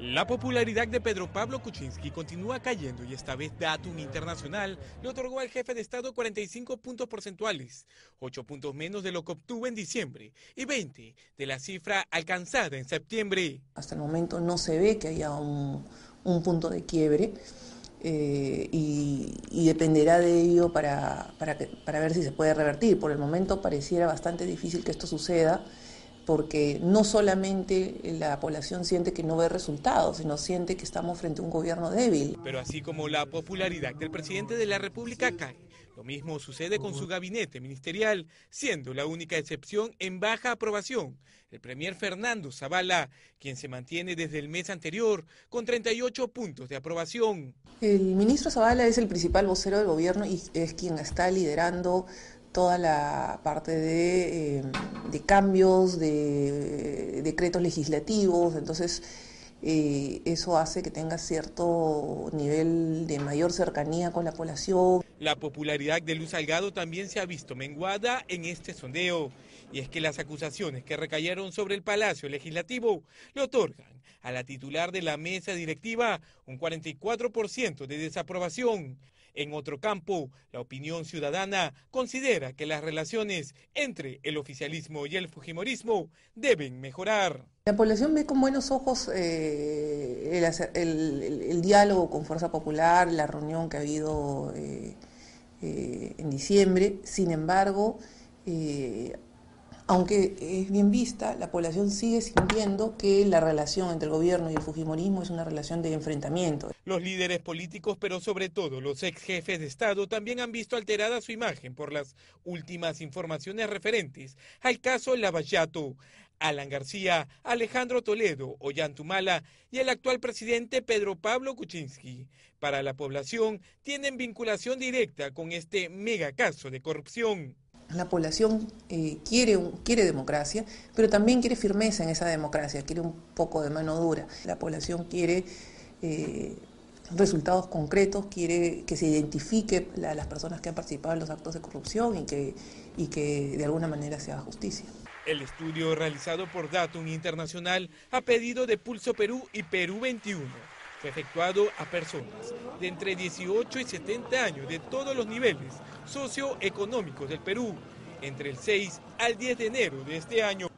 La popularidad de Pedro Pablo Kuczynski continúa cayendo y esta vez Datum Internacional le otorgó al jefe de Estado 45 puntos porcentuales, 8 puntos menos de lo que obtuvo en diciembre y 20 de la cifra alcanzada en septiembre. Hasta el momento no se ve que haya un, punto de quiebre eh, y, dependerá de ello para, para, para ver si se puede revertir. Por el momento pareciera bastante difícil que esto suceda porque no solamente la población siente que no ve resultados, sino siente que estamos frente a un gobierno débil. Pero así como la popularidad del presidente de la República cae, lo mismo sucede con su gabinete ministerial, siendo la única excepción en baja aprobación. El premier Fernando Zavala, quien se mantiene desde el mes anterior con 38 puntos de aprobación. El ministro Zavala es el principal vocero del gobierno y es quien está liderando toda la parte eh, de, cambios, de decretos legislativos, entonces eh, eso hace que tenga cierto nivel de mayor cercanía con la población. La popularidad de Luz Salgado también se ha visto menguada en este sondeo. Y es que las acusaciones que recayeron sobre el Palacio Legislativo le otorgan a la titular de la mesa directiva un 44% de desaprobación. En otro campo, la opinión ciudadana considera que las relaciones entre el oficialismo y el fujimorismo deben mejorar. La población ve con buenos ojos eh, el, diálogo con Fuerza Popular, la reunión que ha habido eh, eh, en diciembre. Sin embargo, aunque es bien vista, la población sigue sintiendo que la relación entre el gobierno y el fujimorismo es una relación de enfrentamiento. Los líderes políticos, pero sobre todo los ex jefes de Estado, también han visto alterada su imagen por las últimas informaciones referentes al caso Lavallato. Alan García, Alejandro Toledo, Ollantumala y el actual presidente Pedro Pablo Kuczynski. Para la población, tienen vinculación directa con este megacaso de corrupción. La población eh, quiere, quiere democracia, pero también quiere firmeza en esa democracia, quiere un poco de mano dura. La población quiere eh, resultados concretos, quiere que se identifique a las personas que han participado en los actos de corrupción y que, y que de alguna manera se haga justicia. El estudio realizado por Datum Internacional ha pedido de Pulso Perú y Perú 21 efectuado a personas de entre 18 y 70 años de todos los niveles socioeconómicos del Perú entre el 6 al 10 de enero de este año.